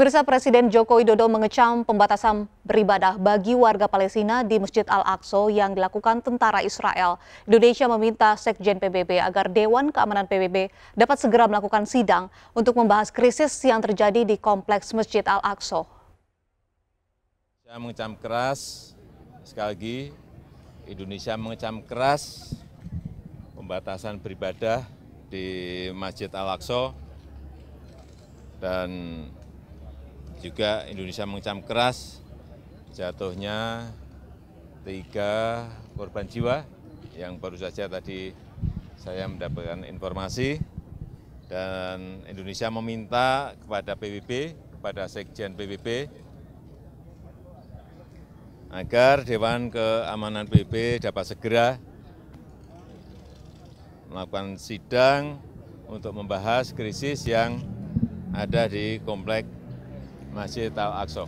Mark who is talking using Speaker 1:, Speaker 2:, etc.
Speaker 1: Pemirsa Presiden Joko Widodo mengecam pembatasan beribadah bagi warga Palestina di Masjid Al-Aqsa yang dilakukan tentara Israel. Indonesia meminta Sekjen PBB agar Dewan Keamanan PBB dapat segera melakukan sidang untuk membahas krisis yang terjadi di kompleks Masjid Al-Aqsa.
Speaker 2: Saya mengecam keras, sekali lagi Indonesia mengecam keras pembatasan beribadah di Masjid Al-Aqsa dan juga Indonesia mengecam keras jatuhnya tiga korban jiwa yang baru saja tadi saya mendapatkan informasi dan Indonesia meminta kepada PBB, kepada Sekjen PBB agar Dewan Keamanan PBB dapat segera melakukan sidang untuk membahas krisis yang ada di Kompleks
Speaker 3: masjid al aqsa